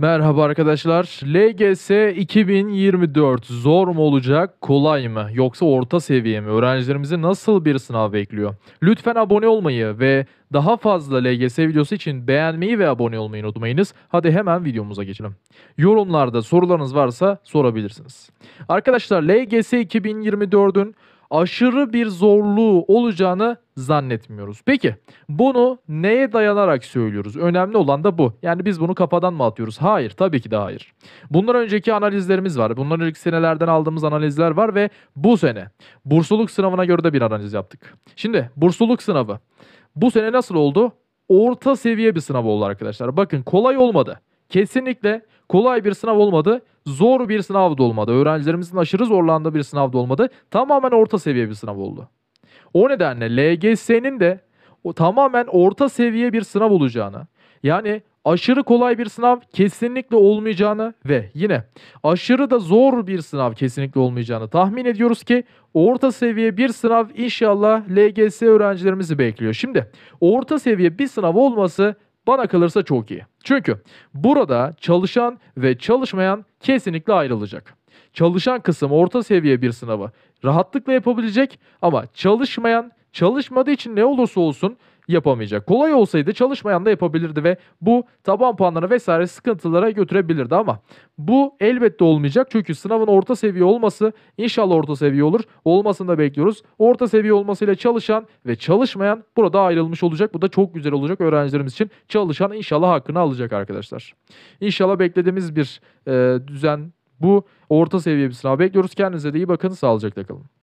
Merhaba arkadaşlar. LGS 2024 zor mu olacak, kolay mı yoksa orta seviye mi? Öğrencilerimizi nasıl bir sınav bekliyor? Lütfen abone olmayı ve daha fazla LGS videosu için beğenmeyi ve abone olmayı unutmayınız. Hadi hemen videomuza geçelim. Yorumlarda sorularınız varsa sorabilirsiniz. Arkadaşlar LGS 2024'ün aşırı bir zorluğu olacağını zannetmiyoruz. Peki bunu neye dayanarak söylüyoruz? Önemli olan da bu. Yani biz bunu kafadan mı atıyoruz? Hayır tabii ki de hayır. Bundan önceki analizlerimiz var. Bundan önceki senelerden aldığımız analizler var ve bu sene bursluluk sınavına göre de bir analiz yaptık. Şimdi bursluluk sınavı bu sene nasıl oldu? Orta seviye bir sınav oldu arkadaşlar. Bakın kolay olmadı. Kesinlikle kolay bir sınav olmadı zor bir sınav da olmadı. Öğrencilerimizin aşırı zorlandığı bir sınav da olmadı. Tamamen orta seviye bir sınav oldu. O nedenle LGS'nin de o tamamen orta seviye bir sınav olacağını, yani aşırı kolay bir sınav kesinlikle olmayacağını ve yine aşırı da zor bir sınav kesinlikle olmayacağını tahmin ediyoruz ki orta seviye bir sınav inşallah LGS öğrencilerimizi bekliyor. Şimdi orta seviye bir sınav olması bana kalırsa çok iyi. Çünkü burada çalışan ve çalışmayan kesinlikle ayrılacak. Çalışan kısım orta seviye bir sınavı rahatlıkla yapabilecek ama çalışmayan çalışmadığı için ne olursa olsun yapamayacak. Kolay olsaydı çalışmayan da yapabilirdi ve bu taban puanlarına vesaire sıkıntılara götürebilirdi ama bu elbette olmayacak. Çünkü sınavın orta seviye olması inşallah orta seviye olur. Olmasını da bekliyoruz. Orta seviye olmasıyla çalışan ve çalışmayan burada ayrılmış olacak. Bu da çok güzel olacak öğrencilerimiz için. Çalışan inşallah hakkını alacak arkadaşlar. İnşallah beklediğimiz bir e, düzen bu orta seviye bir sınav bekliyoruz. Kendinize de iyi bakın. Sağlıcakla kalın.